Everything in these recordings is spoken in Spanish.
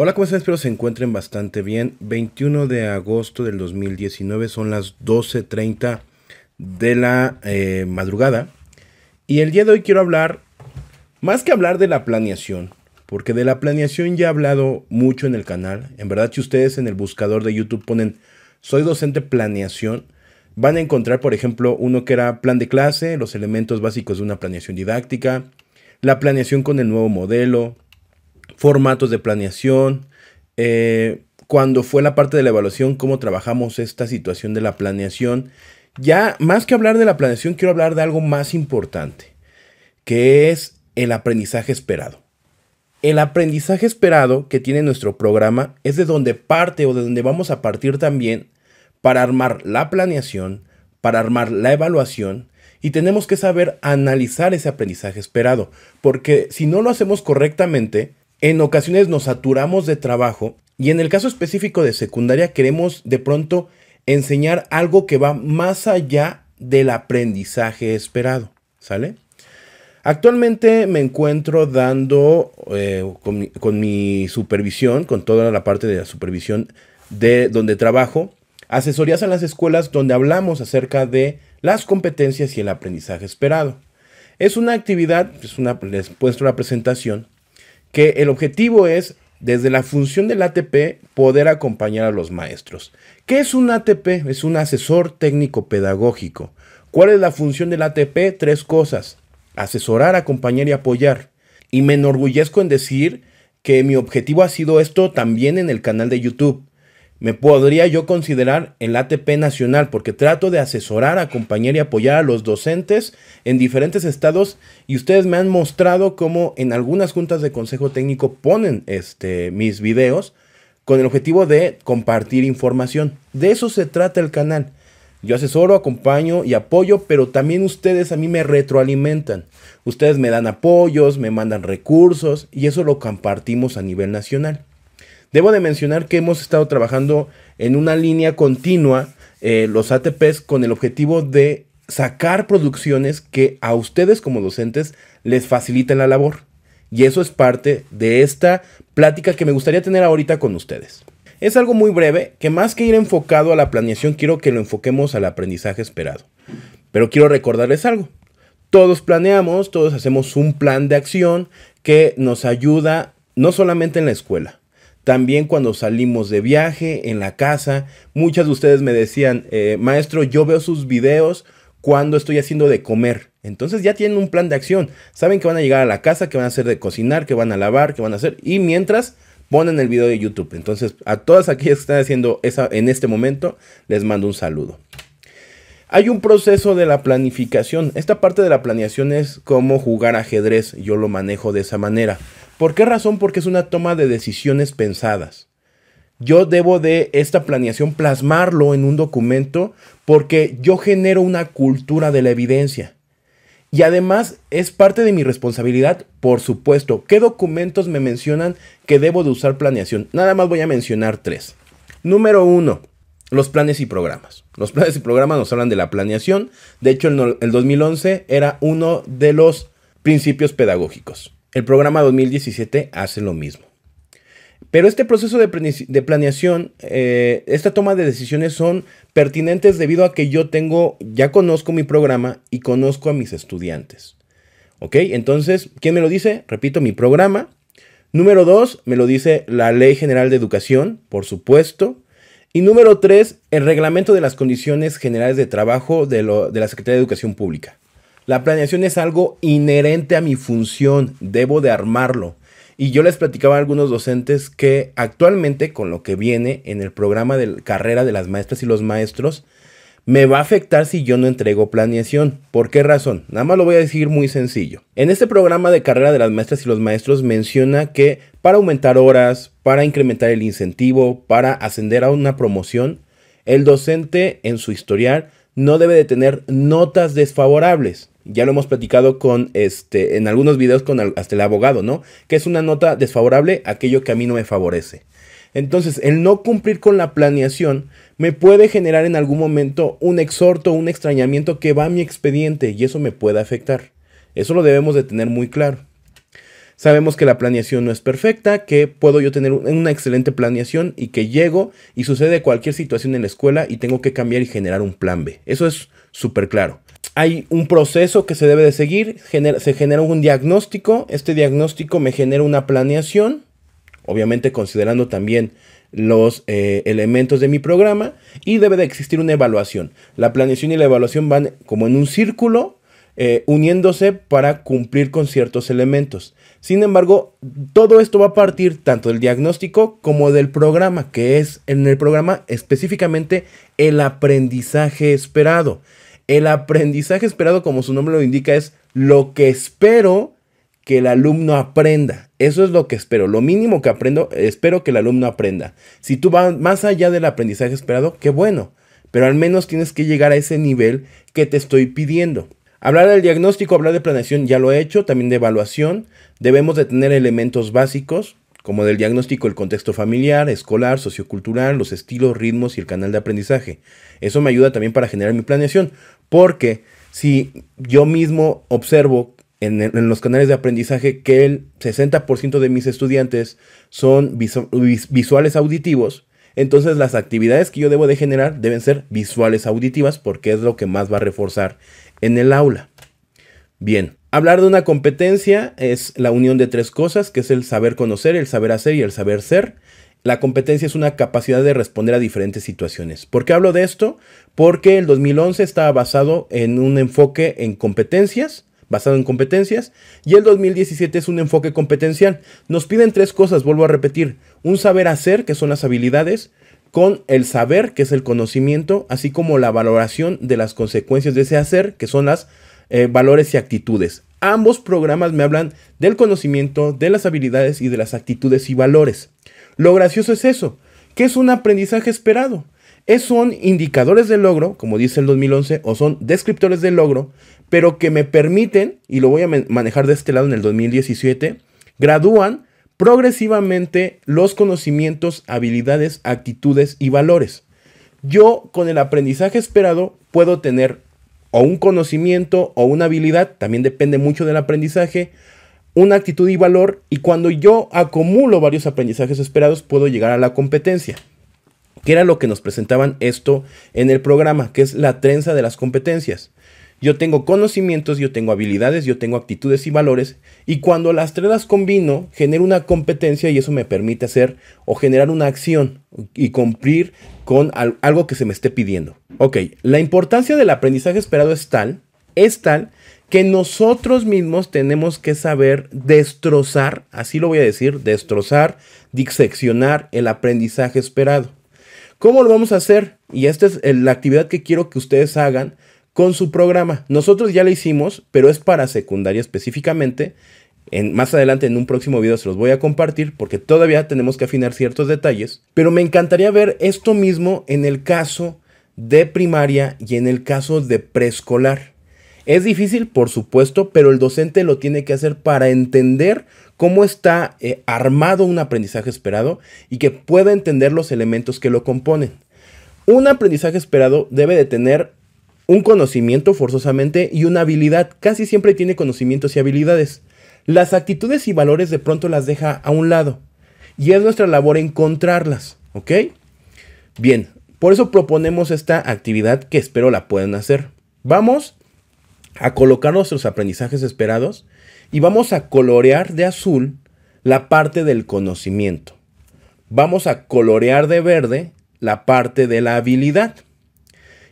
Hola, ¿cómo están? Espero se encuentren bastante bien. 21 de agosto del 2019 son las 12.30 de la eh, madrugada. Y el día de hoy quiero hablar, más que hablar de la planeación, porque de la planeación ya he hablado mucho en el canal. En verdad, si ustedes en el buscador de YouTube ponen soy docente planeación, van a encontrar, por ejemplo, uno que era plan de clase, los elementos básicos de una planeación didáctica, la planeación con el nuevo modelo, formatos de planeación. Eh, cuando fue la parte de la evaluación, cómo trabajamos esta situación de la planeación. Ya, más que hablar de la planeación, quiero hablar de algo más importante, que es el aprendizaje esperado. El aprendizaje esperado que tiene nuestro programa es de donde parte o de donde vamos a partir también para armar la planeación, para armar la evaluación y tenemos que saber analizar ese aprendizaje esperado, porque si no lo hacemos correctamente, en ocasiones nos saturamos de trabajo y en el caso específico de secundaria queremos de pronto enseñar algo que va más allá del aprendizaje esperado, ¿sale? Actualmente me encuentro dando eh, con, mi, supervisión, con toda la parte de la supervisión de donde trabajo, asesorías en las escuelas donde hablamos acerca de las competencias y el aprendizaje esperado. Es una actividad, es una, les muestro la presentación, que el objetivo es, desde la función del ATP, poder acompañar a los maestros. ¿Qué es un ATP? Es un asesor técnico pedagógico. ¿Cuál es la función del ATP? Tres cosas. Asesorar, acompañar y apoyar. Y me enorgullezco en decir que mi objetivo ha sido esto también en el canal de YouTube me podría yo considerar el ATP nacional porque trato de asesorar, acompañar y apoyar a los docentes en diferentes estados y ustedes me han mostrado cómo en algunas juntas de consejo técnico ponen este, mis videos con el objetivo de compartir información. De eso se trata el canal. Yo asesoro, acompaño y apoyo, pero también ustedes a mí me retroalimentan. Ustedes me dan apoyos, me mandan recursos y eso lo compartimos a nivel nacional. Debo de mencionar que hemos estado trabajando en una línea continua eh, los ATPs con el objetivo de sacar producciones que a ustedes como docentes les faciliten la labor. Y eso es parte de esta plática que me gustaría tener ahorita con ustedes. Es algo muy breve que más que ir enfocado a la planeación quiero que lo enfoquemos al aprendizaje esperado. Pero quiero recordarles algo. Todos planeamos, todos hacemos un plan de acción que nos ayuda no solamente en la escuela, también cuando salimos de viaje, en la casa, muchas de ustedes me decían, eh, maestro, yo veo sus videos cuando estoy haciendo de comer. Entonces ya tienen un plan de acción. Saben que van a llegar a la casa, que van a hacer de cocinar, que van a lavar, que van a hacer. Y mientras ponen el video de YouTube. Entonces a todas aquellas que están haciendo esa en este momento, les mando un saludo. Hay un proceso de la planificación. Esta parte de la planeación es como jugar ajedrez. Yo lo manejo de esa manera. ¿Por qué razón? Porque es una toma de decisiones pensadas. Yo debo de esta planeación plasmarlo en un documento porque yo genero una cultura de la evidencia. Y además es parte de mi responsabilidad, por supuesto. ¿Qué documentos me mencionan que debo de usar planeación? Nada más voy a mencionar tres. Número uno, los planes y programas. Los planes y programas nos hablan de la planeación. De hecho, el, el 2011 era uno de los principios pedagógicos. El programa 2017 hace lo mismo. Pero este proceso de, planeación, eh, esta toma de decisiones son pertinentes debido a que yo tengo, ya conozco mi programa y conozco a mis estudiantes. ¿Ok? Entonces, ¿quién me lo dice? Repito, mi programa. Número dos, me lo dice la Ley General de Educación, por supuesto. Y número tres, el reglamento de las condiciones generales de trabajo de la Secretaría de Educación Pública. La planeación es algo inherente a mi función, debo de armarlo. Y yo les platicaba a algunos docentes que actualmente con lo que viene en el programa de carrera de las maestras y los maestros, me va a afectar si yo no entrego planeación. ¿Por qué razón? Nada más lo voy a decir muy sencillo. En este programa de carrera de las maestras y los maestros menciona que para aumentar horas, para incrementar el incentivo, para ascender a una promoción, el docente en su historial no debe de tener notas desfavorables ya lo hemos platicado con este, en algunos videos con hasta el abogado, ¿no? Que es una nota desfavorable aquello que a mí no me favorece. Entonces, el no cumplir con la planeación me puede generar en algún momento un exhorto, un extrañamiento que va a mi expediente y eso me puede afectar. Eso lo debemos de tener muy claro. Sabemos que la planeación no es perfecta, que puedo yo tener una excelente planeación y que llego y sucede cualquier situación en la escuela y tengo que cambiar y generar un plan B. Eso es súper claro hay un proceso que se debe de seguir, se genera un diagnóstico, este diagnóstico me genera una planeación, obviamente considerando también los eh, elementos de mi programa y debe de existir una evaluación. La planeación y la evaluación van como en un círculo eh, uniéndose para cumplir con ciertos elementos. Sin embargo, todo esto va a partir tanto del diagnóstico como del programa, que es en el programa específicamente el aprendizaje esperado. El aprendizaje esperado, como su nombre lo indica, es lo que espero que el alumno aprenda. Eso es lo que espero. Lo mínimo que aprendo, espero que el alumno aprenda. Si tú vas más allá del aprendizaje esperado, qué bueno. Pero al menos tienes que llegar a ese nivel que te estoy pidiendo. Hablar del diagnóstico, hablar de planeación, ya lo he hecho, también de evaluación. Debemos de tener elementos básicos, como del diagnóstico el contexto familiar, escolar, sociocultural, los estilos, ritmos y el canal de aprendizaje. Eso me ayuda también para generar mi planeación, porque si yo mismo observo en, los canales de aprendizaje que el 60% de mis estudiantes son visuales auditivos, entonces las actividades que yo debo de generar deben ser visuales auditivas porque es lo que más va a reforzar en el aula. Bien, hablar de una competencia es la unión de tres cosas, que es el saber conocer, el saber hacer y el saber ser. La competencia es una capacidad de responder a diferentes situaciones. ¿Por qué hablo de esto? Porque el 2011 estaba basado en un enfoque en competencias, basado en competencias, y el 2017 es un enfoque competencial. Nos piden tres cosas, vuelvo a repetir, un saber hacer, que son las habilidades, con el saber, que es el conocimiento, así como la valoración de las consecuencias de ese hacer, que son las eh, valores y actitudes. Ambos programas me hablan del conocimiento, de las habilidades y de las actitudes y valores. Lo gracioso es eso, que es un aprendizaje esperado. Es, son indicadores de logro, como dice el 2011, o son descriptores de logro, pero que me permiten, y lo voy a manejar de este lado en el 2017, gradúan progresivamente los conocimientos, habilidades, actitudes y valores. Yo con el aprendizaje esperado puedo tener o un conocimiento o una habilidad, también depende mucho del aprendizaje, una actitud y valor y cuando yo acumulo varios aprendizajes esperados puedo llegar a la competencia, que era lo que nos presentaban esto en el programa, que es la trenza de las competencias. Yo tengo conocimientos, yo tengo habilidades, yo tengo actitudes y valores y cuando las tres las combino genero una competencia y eso me permite hacer o generar una acción y cumplir con algo que se me esté pidiendo. Ok, la importancia del aprendizaje esperado es tal, es tal que nosotros mismos tenemos que saber destrozar, así lo voy a decir, destrozar, diseccionar el aprendizaje esperado. ¿Cómo lo vamos a hacer? Y esta es eh, la actividad que quiero que ustedes hagan con su programa. Nosotros ya la hicimos, pero es para secundaria específicamente. En, más adelante en un próximo video se los voy a compartir porque todavía tenemos que afinar ciertos detalles. Pero me encantaría ver esto mismo en el caso de primaria y en el caso de preescolar. Es difícil, por supuesto, pero el docente lo tiene que hacer para entender cómo está eh, armado un aprendizaje esperado y que pueda entender los elementos que lo componen. Un aprendizaje esperado debe de tener un conocimiento forzosamente y una habilidad. Casi siempre tiene conocimientos y habilidades. Las actitudes y valores de pronto las deja a un lado. Y es nuestra labor encontrarlas, ¿ok? Bien, por eso proponemos esta actividad que espero la puedan hacer. Vamos a colocar nuestros aprendizajes esperados y vamos a colorear de azul la parte del conocimiento. Vamos a colorear de verde la parte de la habilidad.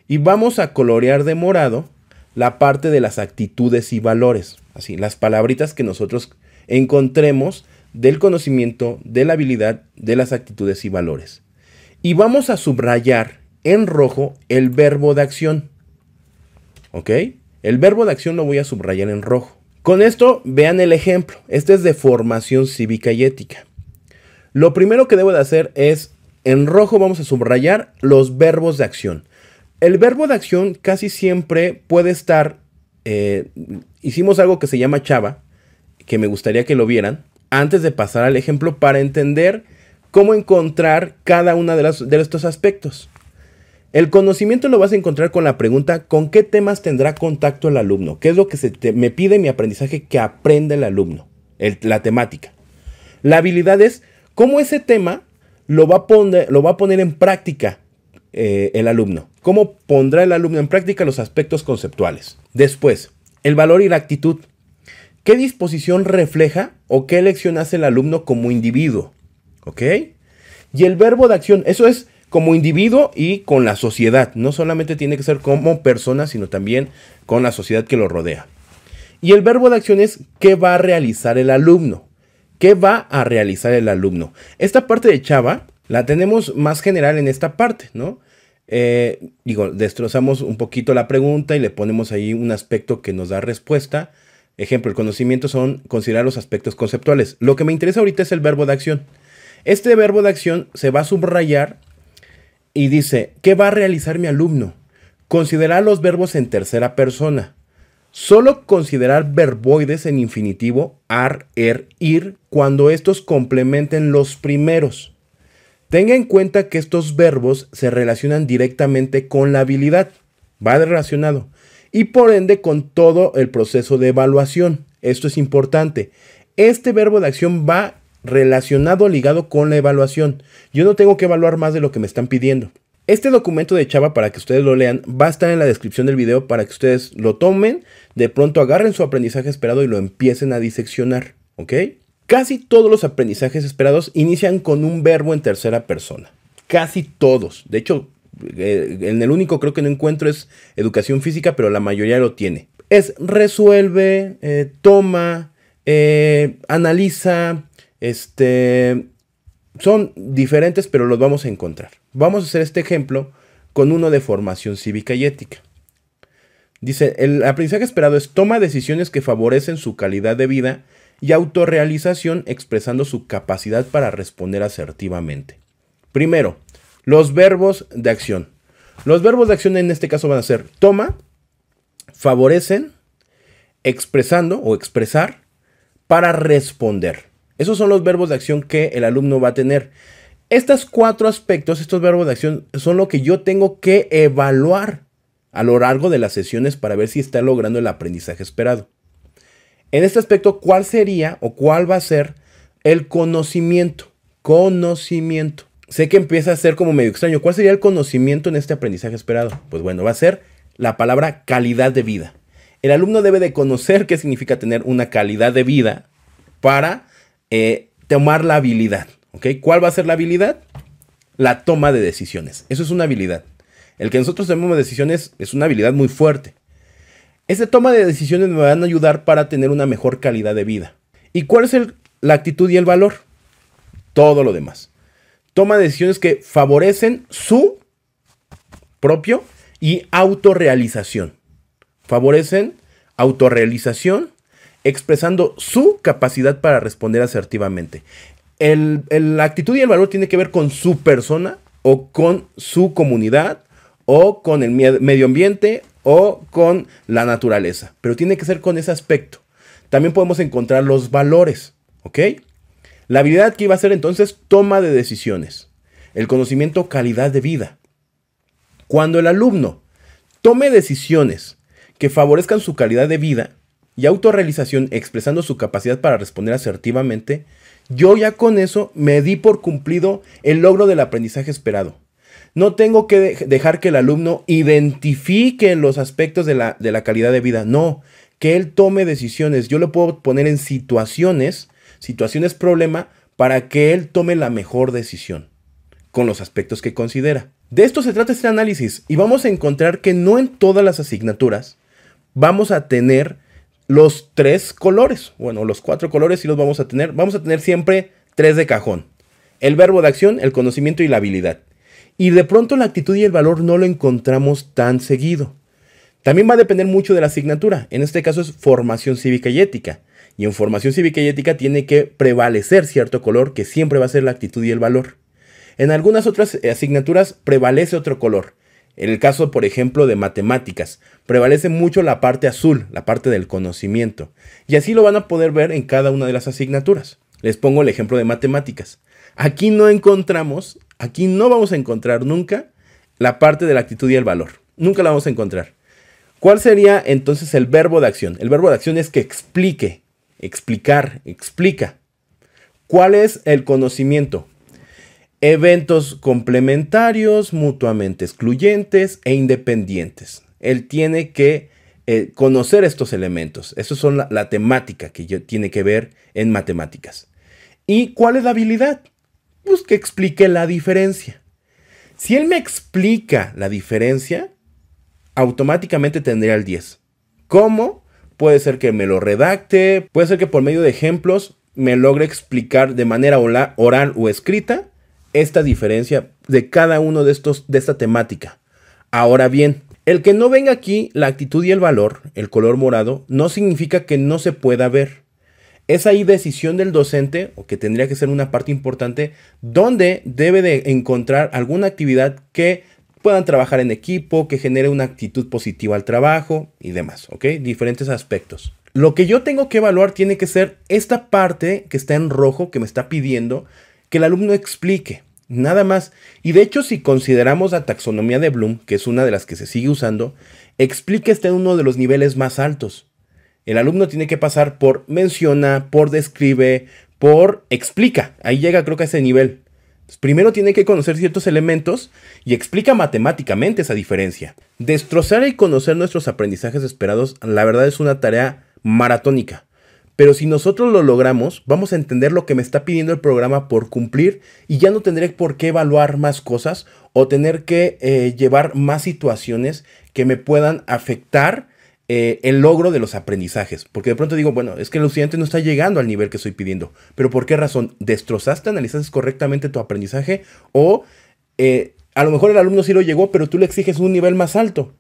Y vamos a colorear de morado la parte de las actitudes y valores. Así, las palabritas que nosotros encontremos del conocimiento, de la habilidad, de las actitudes y valores. Y vamos a subrayar en rojo el verbo de acción. ¿Ok? El verbo de acción lo voy a subrayar en rojo. Con esto, vean el ejemplo. Este es de formación cívica y ética. Lo primero que debo de hacer es, en rojo vamos a subrayar los verbos de acción. El verbo de acción casi siempre puede estar... Eh, hicimos algo que se llama chava, que me gustaría que lo vieran, antes de pasar al ejemplo para entender cómo encontrar cada uno de estos aspectos. El conocimiento lo vas a encontrar con la pregunta ¿con qué temas tendrá contacto el alumno? ¿Qué es lo que se me pide mi aprendizaje que aprenda el alumno? la temática. La habilidad es cómo ese tema lo va a poner, lo va a poner en práctica eh, el alumno. ¿Cómo pondrá el alumno en práctica los aspectos conceptuales? Después, el valor y la actitud. ¿Qué disposición refleja o qué elección hace el alumno como individuo? ¿Ok? Y el verbo de acción, eso es como individuo y con la sociedad. No solamente tiene que ser como persona, sino también con la sociedad que lo rodea. Y el verbo de acción es qué va a realizar el alumno. ¿Qué va a realizar el alumno? Esta parte de Chava la tenemos más general en esta parte, ¿no? Eh, digo, destrozamos un poquito la pregunta y le ponemos ahí un aspecto que nos da respuesta. Ejemplo, el conocimiento son considerar los aspectos conceptuales. Lo que me interesa ahorita es el verbo de acción. Este verbo de acción se va a subrayar y dice, ¿qué va a realizar mi alumno? Considerar los verbos en tercera persona. Solo considerar verboides en infinitivo ar, er, ir cuando estos complementen los primeros. Tenga en cuenta que estos verbos se relacionan directamente con la habilidad, va relacionado, y por ende con todo el proceso de evaluación. Esto es importante. Este verbo de acción va relacionado ligado con la evaluación. Yo no tengo que evaluar más de lo que me están pidiendo. Este documento de Chava para que ustedes lo lean va a estar en la descripción del video para que ustedes lo tomen, de pronto agarren su aprendizaje esperado y lo empiecen a diseccionar, ¿ok? Casi todos los aprendizajes esperados inician con un verbo en tercera persona. Casi todos. De hecho, eh, en el único creo que no encuentro es educación física, pero la mayoría lo tiene. Es resuelve, eh, toma, eh, analiza, este, son diferentes, pero los vamos a encontrar. Vamos a hacer este ejemplo con uno de formación cívica y ética. Dice, el aprendizaje esperado es toma decisiones que favorecen su calidad de vida y autorrealización expresando su capacidad para responder asertivamente. Primero, los verbos de acción. Los verbos de acción en este caso van a ser toma, favorecen, expresando o expresar, para responder. Esos son los verbos de acción que el alumno va a tener. Estos cuatro aspectos, estos verbos de acción, son lo que yo tengo que evaluar a lo largo de las sesiones para ver si está logrando el aprendizaje esperado. En este aspecto, ¿cuál sería o cuál va a ser el conocimiento? Conocimiento. Sé que empieza a ser como medio extraño. ¿Cuál sería el conocimiento en este aprendizaje esperado? Pues bueno, va a ser la palabra calidad de vida. El alumno debe de conocer qué significa tener una calidad de vida para eh, tomar la habilidad. ¿ok? ¿Cuál va a ser la habilidad? La toma de decisiones. Eso es una habilidad. El que nosotros tomemos decisiones es una habilidad muy fuerte. Esa toma de decisiones me van a ayudar para tener una mejor calidad de vida. ¿Y cuál es la actitud y el valor? Todo lo demás. Toma decisiones que favorecen su propio y autorrealización. Favorecen autorrealización expresando su capacidad para responder asertivamente. la actitud y el valor tiene que ver con su persona o con su comunidad o con el medio ambiente o con la naturaleza, pero tiene que ser con ese aspecto. También podemos encontrar los valores, ¿ok? La habilidad que iba a ser entonces toma de decisiones, el conocimiento calidad de vida. Cuando el alumno tome decisiones que favorezcan su calidad de vida, y autorrealización expresando su capacidad para responder asertivamente, yo ya con eso me di por cumplido el logro del aprendizaje esperado. No tengo que dejar que el alumno identifique los aspectos de la, de la calidad de vida, no, que él tome decisiones. Yo lo puedo poner en situaciones, situaciones problema, para que él tome la mejor decisión con los aspectos que considera. De esto se trata este análisis y vamos a encontrar que no en todas las asignaturas vamos a tener los tres colores. Bueno, los cuatro colores si los vamos a tener. Vamos a tener siempre tres de cajón. El verbo de acción, el conocimiento y la habilidad. Y de pronto la actitud y el valor no lo encontramos tan seguido. También va a depender mucho de la asignatura. En este caso es formación cívica y ética. Y en formación cívica y ética tiene que prevalecer cierto color que siempre va a ser la actitud y el valor. En algunas otras eh, asignaturas prevalece otro color. En el caso, por ejemplo, de matemáticas, prevalece mucho la parte azul, la parte del conocimiento. Y así lo van a poder ver en cada una de las asignaturas. Les pongo el ejemplo de matemáticas. Aquí no encontramos, aquí no vamos a encontrar nunca la parte de la actitud y el valor. Nunca la vamos a encontrar. ¿Cuál sería entonces el verbo de acción? El verbo de acción es que explique, explicar, explica. ¿Cuál es el conocimiento? Eventos complementarios, mutuamente excluyentes e independientes. Él tiene que eh, conocer estos elementos. Eso son la, la temática que tiene que ver en matemáticas. ¿Y cuál es la habilidad? Pues que explique la diferencia. Si él me explica la diferencia, automáticamente tendría el 10. ¿Cómo? Puede ser que me lo redacte, puede ser que por medio de ejemplos me logre explicar de manera oral o escrita esta diferencia de cada uno de estos de esta temática. Ahora bien, el que no venga aquí la actitud y el valor, el color morado, no significa que no se pueda ver. Es ahí decisión del docente, o que tendría que ser una parte importante, donde debe de encontrar alguna actividad que puedan trabajar en equipo, que genere una actitud positiva al trabajo y demás, ¿ok? Diferentes aspectos. Lo que yo tengo que evaluar tiene que ser esta parte que está en rojo, que me está pidiendo que el alumno explique. Nada más. Y de hecho, si consideramos la taxonomía de Bloom, que es una de las que se sigue usando, explica está en uno de los niveles más altos. El alumno tiene que pasar por menciona, por describe, por explica. Ahí llega creo que a ese nivel. primero tiene que conocer ciertos elementos y explica matemáticamente esa diferencia. Destrozar y conocer nuestros aprendizajes esperados, la verdad es una tarea maratónica. Pero si nosotros lo logramos, vamos a entender lo que me está pidiendo el programa por cumplir y ya no tendré por qué evaluar más cosas o tener que eh, llevar más situaciones que me puedan afectar eh, el logro de los aprendizajes. Porque de pronto digo, bueno, es que el estudiante no está llegando al nivel que estoy pidiendo. Pero ¿por qué razón? ¿Destrozaste, analizaste correctamente tu aprendizaje o... Eh, a lo mejor el alumno sí lo llegó, pero tú le exiges un nivel más alto.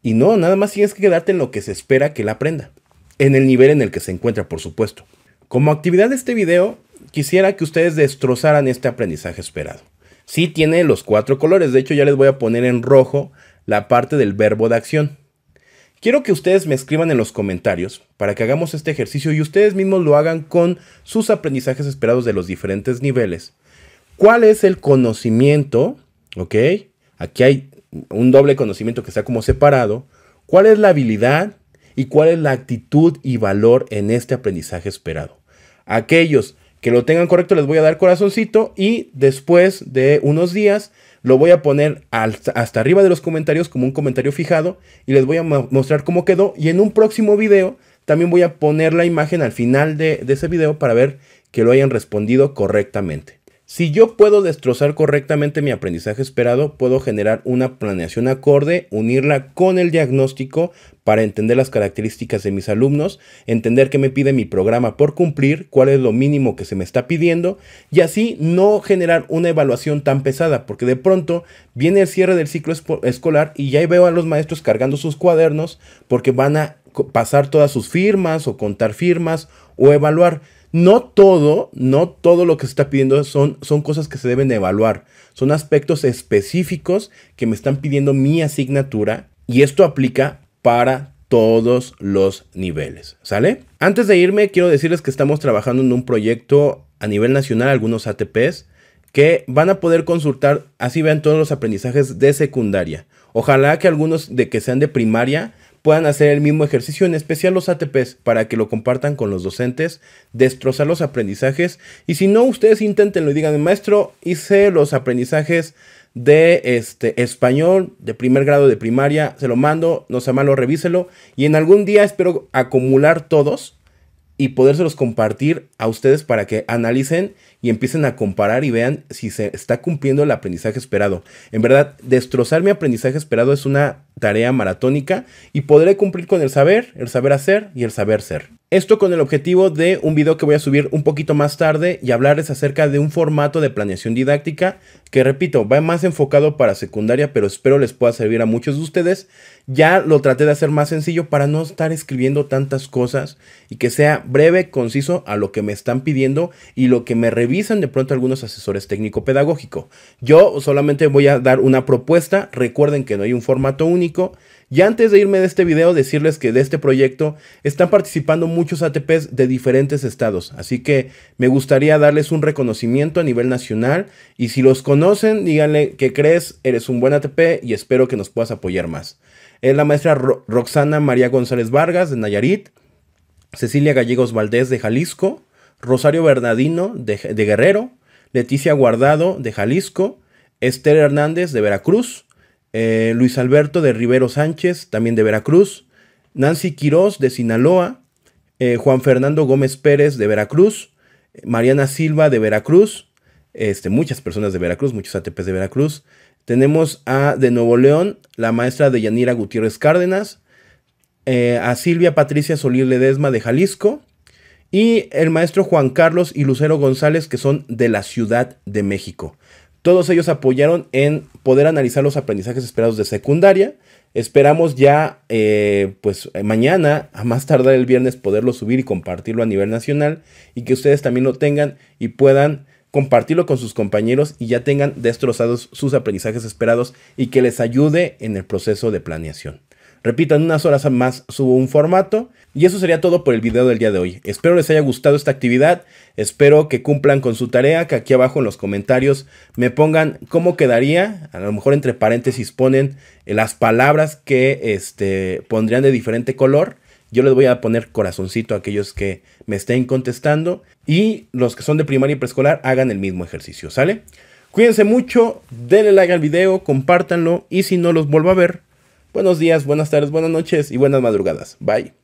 Y no, nada más tienes que quedarte en lo que se espera que él aprenda en el nivel en el que se encuentra, por supuesto. Como actividad de este video, quisiera que ustedes destrozaran este aprendizaje esperado. Sí tiene los cuatro colores, de hecho ya les voy a poner en rojo la parte del verbo de acción. Quiero que ustedes me escriban en los comentarios para que hagamos este ejercicio y ustedes mismos lo hagan con sus aprendizajes esperados de los diferentes niveles. ¿Cuál es el conocimiento? ¿Ok? Aquí hay un doble conocimiento que está como separado. ¿Cuál es la habilidad? y cuál es la actitud y valor en este aprendizaje esperado. Aquellos que lo tengan correcto les voy a dar corazoncito y después de unos días lo voy a poner hasta arriba de los comentarios como un comentario fijado y les voy a mostrar cómo quedó y en un próximo video también voy a poner la imagen al final de, ese video para ver que lo hayan respondido correctamente. Si yo puedo destrozar correctamente mi aprendizaje esperado, puedo generar una planeación acorde, unirla con el diagnóstico para entender las características de mis alumnos, entender qué me pide mi programa por cumplir, cuál es lo mínimo que se me está pidiendo y así no generar una evaluación tan pesada, porque de pronto viene el cierre del ciclo escolar y ya veo a los maestros cargando sus cuadernos porque van a pasar todas sus firmas o contar firmas o evaluar. No todo, no todo lo que se está pidiendo son, son cosas que se deben evaluar. Son aspectos específicos que me están pidiendo mi asignatura y esto aplica para todos los niveles, ¿sale? Antes de irme, quiero decirles que estamos trabajando en un proyecto a nivel nacional, algunos ATPs, que van a poder consultar, así vean todos los aprendizajes de secundaria. Ojalá que algunos de que sean de primaria puedan hacer el mismo ejercicio, en especial los ATPs, para que lo compartan con los docentes, destrozar los aprendizajes. Y si no, ustedes intenten y digan, maestro, hice los aprendizajes de este, español de primer grado de primaria. Se lo mando, no sea malo, revíselo. Y en algún día espero acumular todos y podérselos compartir a ustedes para que analicen y empiecen a comparar y vean si se está cumpliendo el aprendizaje esperado. En verdad, destrozar mi aprendizaje esperado es una tarea maratónica y podré cumplir con el saber, el saber hacer y el saber ser. Esto con el objetivo de un video que voy a subir un poquito más tarde y hablarles acerca de un formato de planeación didáctica que repito, va más enfocado para secundaria, pero espero les pueda servir a muchos de ustedes. Ya lo traté de hacer más sencillo para no estar escribiendo tantas cosas y que sea breve, conciso a lo que me están pidiendo y lo que me revisan de pronto algunos asesores técnico-pedagógico. Yo solamente voy a dar una propuesta, recuerden que no hay un formato único. Y antes de irme de este video, decirles que de este proyecto están participando muchos ATPs de diferentes estados, así que me gustaría darles un reconocimiento a nivel nacional y si los conocen, díganle que crees, eres un buen ATP y espero que nos puedas apoyar más. Es la maestra Roxana María González Vargas de Nayarit, Cecilia Gallegos Valdés de Jalisco, Rosario Bernardino de, Guerrero, Leticia Guardado de Jalisco, Esther Hernández de Veracruz, eh, Luis Alberto de Rivero Sánchez, también de Veracruz, Nancy Quiroz, de Sinaloa, eh, Juan Fernando Gómez Pérez de Veracruz, Mariana Silva de Veracruz, este, muchas personas de Veracruz, muchos ATPs de Veracruz. Tenemos a de Nuevo León, la maestra de Yanira Gutiérrez Cárdenas, eh, a Silvia Patricia Solís Ledesma de Jalisco, y el maestro Juan Carlos y Lucero González, que son de la Ciudad de México. Todos ellos apoyaron en poder analizar los aprendizajes esperados de secundaria. Esperamos ya, eh, pues eh, mañana, a más tardar el viernes, poderlo subir y compartirlo a nivel nacional y que ustedes también lo tengan y puedan compartirlo con sus compañeros y ya tengan destrozados sus aprendizajes esperados y que les ayude en el proceso de planeación. Repitan unas horas más subo un formato. Y eso sería todo por el video del día de hoy. Espero les haya gustado esta actividad. Espero que cumplan con su tarea. Que aquí abajo en los comentarios me pongan cómo quedaría. A lo mejor entre paréntesis ponen las palabras que este, pondrían de diferente color. Yo les voy a poner corazoncito a aquellos que me estén contestando. Y los que son de primaria y preescolar hagan el mismo ejercicio, ¿sale? Cuídense mucho, denle like al video, compártanlo y si no los vuelvo a ver, Buenos días, buenas tardes, buenas noches y buenas madrugadas. Bye.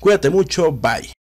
Cuídate mucho, bye.